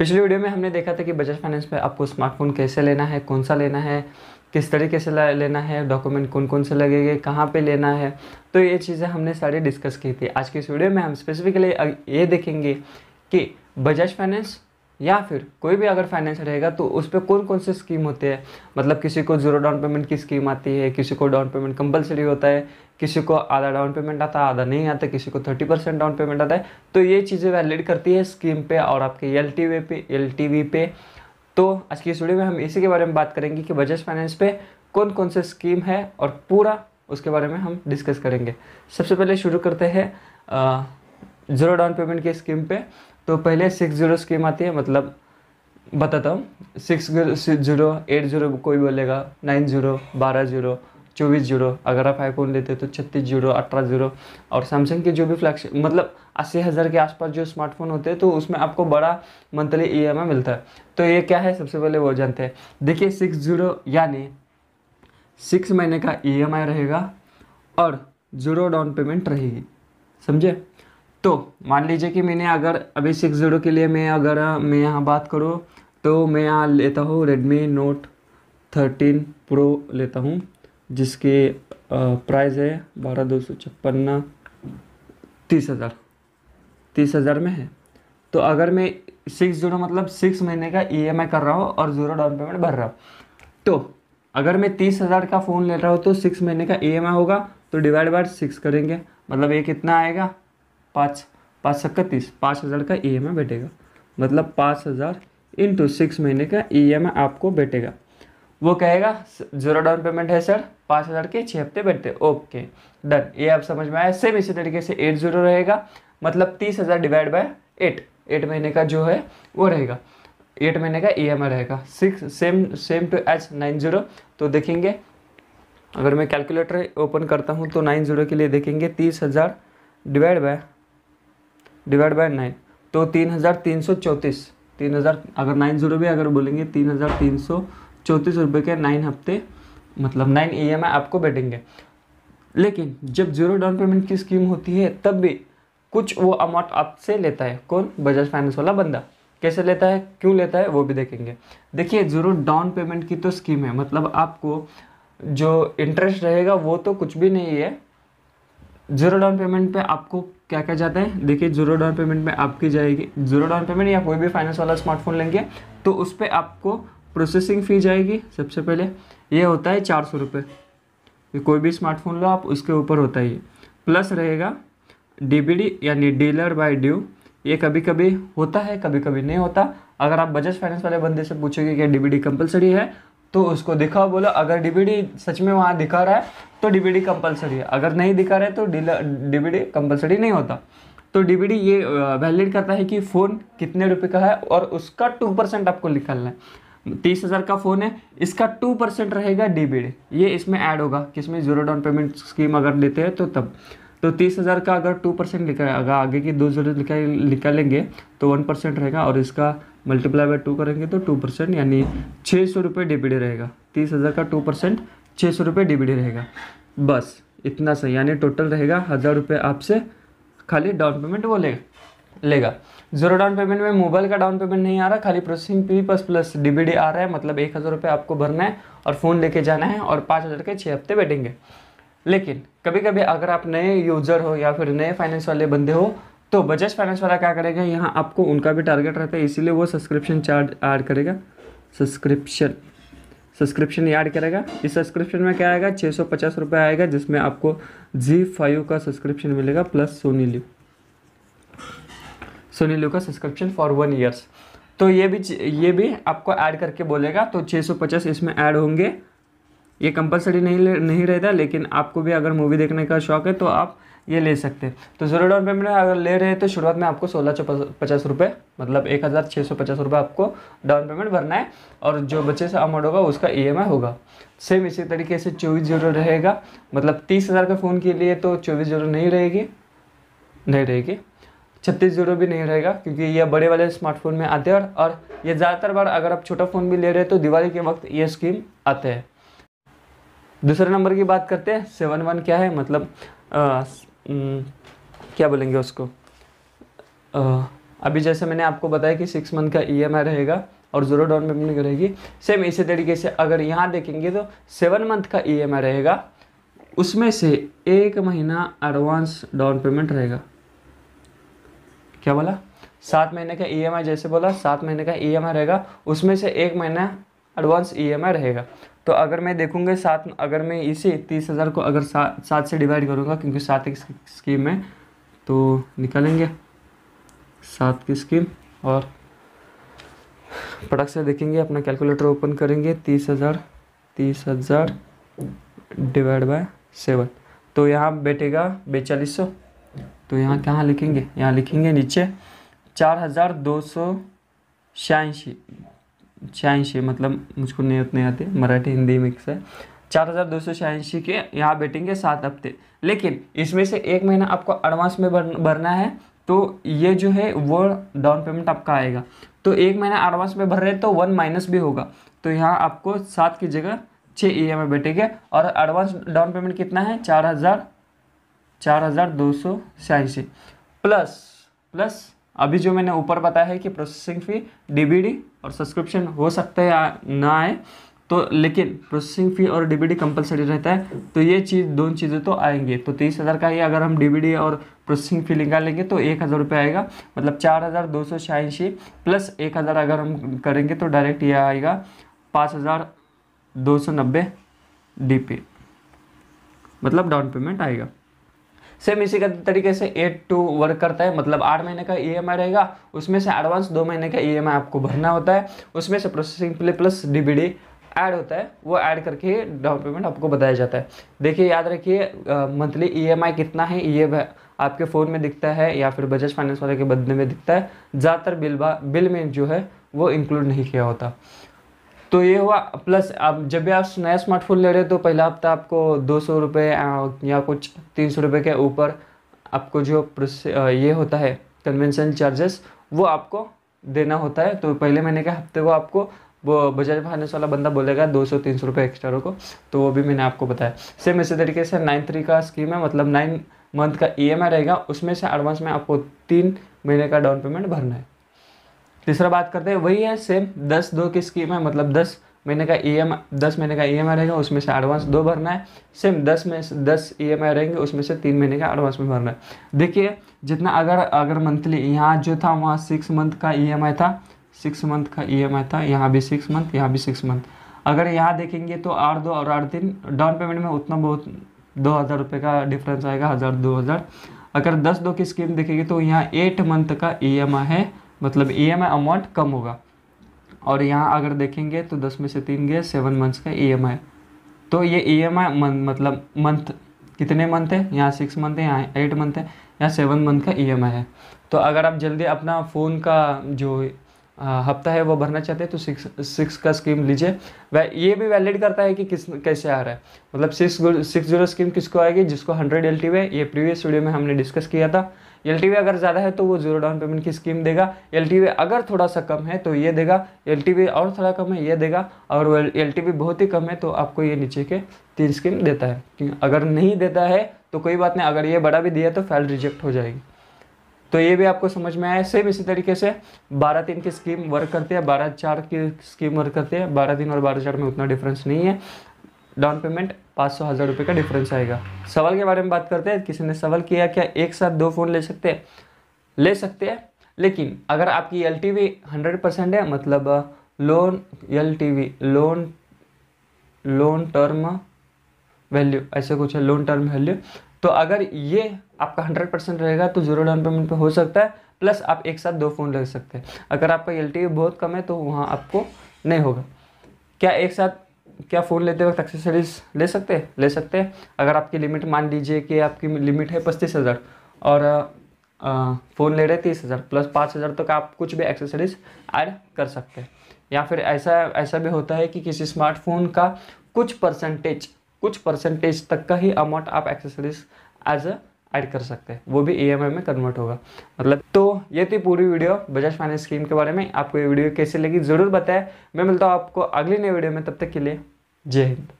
पिछले वीडियो में हमने देखा था कि बजाज फाइनेंस में आपको स्मार्टफोन कैसे लेना है कौन सा लेना है किस तरीके से लेना है डॉक्यूमेंट कौन कौन से लगेंगे कहाँ पे लेना है तो ये चीज़ें हमने सारी डिस्कस की थी आज की इस वीडियो में हम स्पेसिफिकली ये देखेंगे कि बजाज फाइनेंस या फिर कोई भी अगर फाइनेंस रहेगा तो उस पर कौन कौन से स्कीम होते हैं मतलब किसी को जीरो डाउन पेमेंट की स्कीम आती है किसी को डाउन पेमेंट कंपलसरी होता है किसी को आधा डाउन पेमेंट आता है आधा नहीं आता किसी को थर्टी परसेंट डाउन पेमेंट आता है तो ये चीज़ें वैलिड करती है स्कीम पे और आपके एल टी वे पे एल टी वी पे तो आज की स्टूडियो में हम इसी के बारे में बात करेंगे कि बजाज फाइनेंस पे कौन कौन से स्कीम है और पूरा उसके बारे में हम डिस्कस करेंगे सबसे पहले शुरू करते हैं ज़ीरो डाउन पेमेंट की स्कीम पे तो पहले सिक्स ज़ीरो स्कीम आती है मतलब बताता हूँ सिक्स ज़ीरो एट ज़ीरो कोई बोलेगा नाइन ज़ीरो बारह ज़ीरो चौबीस जीरो अगर आप आईफोन लेते तो छत्तीस जीरो अठारह जीरो और सैमसंग के जो भी फ्लैगशिप मतलब अस्सी हज़ार के आसपास जो स्मार्टफोन होते हैं तो उसमें आपको बड़ा मंथली ई मिलता है तो ये क्या है सबसे पहले वो जानते हैं देखिए सिक्स जीरो यानी सिक्स महीने का ई रहेगा और ज़ीरो डाउन पेमेंट रहेगी समझे तो मान लीजिए कि मैंने अगर अभी सिक्स ज़ीरो के लिए मैं अगर मैं यहाँ बात करूँ तो मैं यहाँ लेता हूँ रेडमी नोट थर्टीन प्रो लेता हूँ जिसके प्राइस है बारह दो सौ छप्पन तीस हज़ार तीस हज़ार में है तो अगर मैं सिक्स ज़ीरो मतलब सिक्स महीने का ईएमआई e कर रहा हूँ और ज़ीरो डाउन पेमेंट भर रहा हूँ तो अगर मैं तीस हज़ार का फ़ोन ले रहा हूँ तो सिक्स महीने का ईएमआई e होगा तो डिवाइड बाय सिक्स करेंगे मतलब ये कितना आएगा पाँच पाँच सक्का तीस पाँच हज़ार का ई e एम बैठेगा मतलब पाँच हज़ार इंटू सिक्स महीने का ई e एम आपको बैठेगा वो कहेगा जीरो डाउन पेमेंट है सर पाँच हज़ार के छः हफ्ते बैठते ओके डन ये आप समझ में आया सेम इसी तरीके से एट जीरो रहेगा मतलब तीस हज़ार डिवाइड बाय एट एट महीने का जो है वो रहेगा एट महीने का ई एम आई रहेगा six same same to H nine zero तो देखेंगे अगर मैं कैलकुलेटर ओपन करता हूँ तो नाइन जीरो के लिए देखेंगे तीस हज़ार divide by divide by nine तो तीन हज़ार तीन सौ चौंतीस तीन हज़ार अगर नाइन ज़ीरो भी अगर बोलेंगे तीन हज़ार तीन सौ चौंतीस रुपये के नाइन हफ्ते मतलब नाइन ई एम आई आपको बैठेंगे लेकिन जब जीरो डाउन पेमेंट की स्कीम होती है तब भी कुछ वो अमाउंट आपसे लेता है कौन बजाज फाइनेंस वाला बंदा कैसे लेता है क्यों लेता है वो भी देखेंगे देखिए ज़ीरो डाउन पेमेंट की तो स्कीम है मतलब आपको जो इंटरेस्ट रहेगा वो तो कुछ भी नहीं है ज़ीरो डाउन पेमेंट पे आपको क्या क्या जाते हैं देखिए जीरो डाउन पेमेंट में आपकी जाएगी जीरो डाउन पेमेंट या कोई भी फाइनेंस वाला स्मार्टफोन लेंगे तो उस पर आपको प्रोसेसिंग फ़ी जाएगी सबसे पहले ये होता है चार सौ रुपये कोई भी स्मार्टफोन लो आप उसके ऊपर होता ही प्लस रहेगा डी यानी डीलर बाय ड्यू ये कभी कभी होता है कभी कभी नहीं होता अगर आप बजाज फाइनेंस वाले बंदे से पूछेंगे कि डी कंपलसरी है तो उसको दिखा बोला अगर डीबीडी सच में वहाँ दिखा रहा है तो डीबीडी कंपलसरी है अगर नहीं दिखा रहा है तो डीबीडी कंपलसरी नहीं होता तो डीबीडी ये वैलिड करता है कि फ़ोन कितने रुपए का है और उसका टू परसेंट आपको निकालना है तीस हज़ार का फ़ोन है इसका टू परसेंट रहेगा डीबीडी ये इसमें ऐड होगा किसमें जीरो डाउन पेमेंट स्कीम अगर लेते हैं तो तब तो तीस हज़ार का अगर टू परसेंट निकाल अगर आगे की दो जरूर निकालेंगे तो वन परसेंट रहेगा और इसका मल्टीप्लाई बाय टू करेंगे तो टू परसेंट यानी छः सौ रुपये डी रहेगा तीस हज़ार का टू परसेंट छः सौ रुपये डी रहेगा बस इतना सही यानी टोटल रहेगा हज़ार रुपये आपसे खाली डाउन पेमेंट वो ले, लेगा जीरो डाउन पेमेंट में मोबाइल का डाउन पेमेंट नहीं आ रहा खाली processing P plus plus DBD आ रहा है मतलब एक हज़ार रुपये आपको भरना है और फ़ोन लेके जाना है और पाँच हज़ार के छः हफ्ते बैठेंगे लेकिन कभी कभी अगर आप नए यूज़र हो या फिर नए फाइनेंस वाले बंदे हो तो बजाज फाइनेंस वाला क्या करेगा यहाँ आपको उनका भी टारगेट रहता है इसीलिए वो सब्सक्रिप्शन चार्ज ऐड करेगा सब्सक्रिप्शन सब्सक्रिप्शन ऐड करेगा इस सब्सक्रिप्शन में क्या आएगा छः सौ पचास रुपये आएगा जिसमें आपको जी फाइव का सब्सक्रिप्शन मिलेगा plus Sony LIV Sony LIV का सब्सक्रिप्शन फॉर वन ईयर्स तो ये भी ये भी आपको ऐड करके बोलेगा तो 650 इसमें ऐड होंगे ये कंपलसरी नहीं नहीं रहता लेकिन आपको भी अगर मूवी देखने का शौक है तो आप ये ले सकते हैं तो ज़ीरो डाउन पेमेंट अगर ले रहे हैं तो शुरुआत में आपको सोलह सौ पचास रुपये मतलब एक हज़ार छः सौ पचास रुपये आपको डाउन पेमेंट भरना है और जो बचे से अमाउंट होगा उसका ई e होगा सेम इसी तरीके से चौबीस जीरो रहेगा मतलब तीस हज़ार के फ़ोन के लिए तो चौबीस जीरो नहीं रहेगी नहीं रहेगी छत्तीस जीरो भी नहीं रहेगा क्योंकि यह बड़े वाले स्मार्टफोन में आते हैं और ये ज़्यादातर बार अगर आप छोटा फ़ोन भी ले रहे हैं तो दिवाली के वक्त ये स्कीम आते हैं दूसरे नंबर की बात करते हैं सेवन वन क्या है मतलब हम्म, क्या बोलेंगे उसको आ, अभी जैसे मैंने आपको बताया कि सिक्स मंथ का ई e रहेगा और ज़ीरो डाउन पेमेंट रहेगी सेम इसी तरीके से अगर यहाँ देखेंगे तो सेवन मंथ का ई e रहेगा उसमें से एक महीना एडवांस डाउन पेमेंट रहेगा क्या बोला सात महीने का ई e जैसे बोला सात महीने का ई रहेगा उसमें से एक महीना एडवांस ईएमआई e रहेगा तो अगर मैं देखूँगा सात अगर मैं इसे तीस हज़ार को अगर सात सात से डिवाइड करूँगा क्योंकि सात की स्कीम है तो निकालेंगे सात की स्कीम और प्रोडक्ट से देखेंगे अपना कैलकुलेटर ओपन करेंगे तीस हज़ार तीस हज़ार डिवाइड बाय सेवन तो यहाँ बैठेगा बेचालीस सौ तो यहाँ कहाँ लिखेंगे यहाँ लिखेंगे नीचे चार हज़ार दो सौ छियासी छियासी मतलब मुझको नहीं उतने आती मराठी हिंदी मिक्स है चार हज़ार दो सौ छियासी के यहाँ बैठेंगे सात हफ्ते लेकिन इसमें से एक महीना आपको एडवांस में भरना है तो ये जो है वो डाउन पेमेंट आपका आएगा तो एक महीना एडवांस में भर रहे तो वन माइनस भी होगा तो यहाँ आपको सात की जगह छः ई एम आई बैठेंगे और एडवांस डाउन पेमेंट कितना है चार हज़ार चार हज़ार दो सौ छियासी प्लस प्लस अभी जो मैंने ऊपर बताया है कि प्रोसेसिंग फ़ी डीबीडी और सब्सक्रिप्शन हो सकता है ना आए तो लेकिन प्रोसेसिंग फ़ी और डीबीडी कंपलसरी रहता है तो ये चीज़ दोनों चीज़ें तो आएंगे तो तीस हज़ार का ही अगर हम डीबीडी और प्रोसेसिंग फ़ी निकालेंगे तो एक हज़ार रुपये आएगा मतलब चार हज़ार दो सौ छियासी प्लस एक हज़ार अगर हम करेंगे तो डायरेक्ट ये आएगा पाँच हज़ार दो सौ नब्बे डी मतलब डाउन पेमेंट आएगा सेम इसी का तरीके से एट टू वर्क करता है मतलब आठ महीने का ई e रहेगा उसमें से एडवांस दो महीने का ई e आपको भरना होता है उसमें से processing play plus D add होता है वो ऐड करके डाउन पेमेंट आपको बताया जाता है देखिए याद रखिए मंथली ईएमआई e कितना है ये आपके फ़ोन में दिखता है या फिर बजाज फाइनेंस वाले के बदले में दिखता है ज़्यादातर बिल बा बिल में जो है वो इंक्लूड नहीं किया होता तो ये हुआ प्लस आप जब भी आप नया स्मार्टफोन ले रहे हो तो पहला हफ्ता आपको दो सौ रुपये या कुछ तीन सौ रुपये के ऊपर आपको जो ये होता है कन्वेंशन चार्जेस वो आपको देना होता है तो पहले महीने के हफ्ते को आपको वो बजाज फाइनेंस वाला बंदा बोलेगा दो सौ तीन सौ रुपये एक्स्ट्रा को तो वो भी मैंने आपको बताया सेम इसी तरीके से नाइन थ्री का स्कीम है मतलब नाइन मंथ का ई e रहेगा उसमें से एडवांस में आपको तीन महीने का डाउन पेमेंट भरना है तीसरा बात करते हैं वही है सेम दस दो की स्कीम है मतलब दस महीने का ई e एम दस महीने का ई एम आई रहेगा उसमें से एडवांस दो भरना है सेम दस में दस ई एम आई रहेंगे उसमें से तीन महीने का एडवांस में भरना है देखिए जितना अगर अगर मंथली यहाँ जो था वहाँ सिक्स मंथ का ई एम आई था सिक्स मंथ का ई एम आई था यहाँ भी सिक्स मंथ यहाँ भी सिक्स मंथ अगर यहाँ देखेंगे तो आठ दो और आठ दिन डाउन पेमेंट में उतना बहुत दो हज़ार रुपये का डिफरेंस आएगा हज़ार दो हज़ार अगर दस दो की स्कीम देखेंगे तो यहाँ एट मंथ का ई एम आई है मतलब ई एम अमाउंट कम होगा और यहाँ अगर देखेंगे तो दस में से तीन गए सेवन मंथ्स का ई तो ये ई आई मतलब मंथ कितने मंथ है यहाँ सिक्स मंथ है यहाँ एट मंथ है यहाँ सेवन मंथ का ई है तो अगर आप जल्दी अपना फ़ोन का जो हफ्ता है वो भरना चाहते हैं तो सिक्स सिक्स का स्कीम लीजिए वह ये भी वैलिड करता है कि किस कैसे आ रहा है मतलब सिक्स सिक्स जीरो स्कीम किसको आएगी जिसको हंड्रेड एल टी ये प्रीवियस वीडियो में हमने डिस्कस किया था एल अगर ज़्यादा है तो वो जीरो डाउन पेमेंट की स्कीम देगा एल अगर थोड़ा सा कम है तो ये देगा एल और थोड़ा कम है ये देगा और एल बहुत ही कम है तो आपको ये नीचे के तीन स्कीम देता है अगर नहीं देता है तो कोई बात नहीं अगर ये बड़ा भी दिया तो फाइल रिजेक्ट हो जाएगी तो ये भी आपको समझ में आया सेम इसी तरीके से बारह तीन की स्कीम वर्क करती है बारह चार की स्कीम वर्क करती है बारह तीन और बारह चार में उतना डिफरेंस नहीं है डाउन पेमेंट पाँच सौ हज़ार रुपये का डिफरेंस आएगा सवाल के बारे में बात करते हैं किसी ने सवाल किया क्या एक साथ दो फ़ोन ले सकते हैं ले सकते हैं लेकिन अगर आपकी L T V hundred percent है मतलब loan L T V loan loan term value ऐसे कुछ है लोन टर्म वैल्यू तो अगर ये आपका हंड्रेड परसेंट रहेगा तो जीरो डाउन पेमेंट पे हो सकता है प्लस आप एक साथ दो फ़ोन ले सकते हैं अगर आपका एल बहुत कम है तो वहाँ आपको नहीं होगा क्या एक साथ क्या फ़ोन लेते वक्त एक्सेसरीज ले सकते हैं ले सकते हैं अगर आपकी लिमिट मान लीजिए कि आपकी लिमिट है पच्चीस हज़ार और फ़ोन ले रहे तीस हज़ार प्लस पाँच हज़ार तक तो आप कुछ भी एक्सेसरीज ऐड कर सकते हैं या फिर ऐसा ऐसा भी होता है कि किसी स्मार्टफोन का कुछ परसेंटेज कुछ परसेंटेज तक का ही अमाउंट आप एक्सेसरीज एज अ ऐड कर सकते हैं वो भी ई e में कन्वर्ट होगा मतलब तो ये थी पूरी वीडियो बजाज फाइनेंस स्कीम के बारे में आपको ये वीडियो कैसी लगी ज़रूर बताएं मैं मिलता हूँ आपको अगली नई वीडियो में तब तक के लिए जय हिंद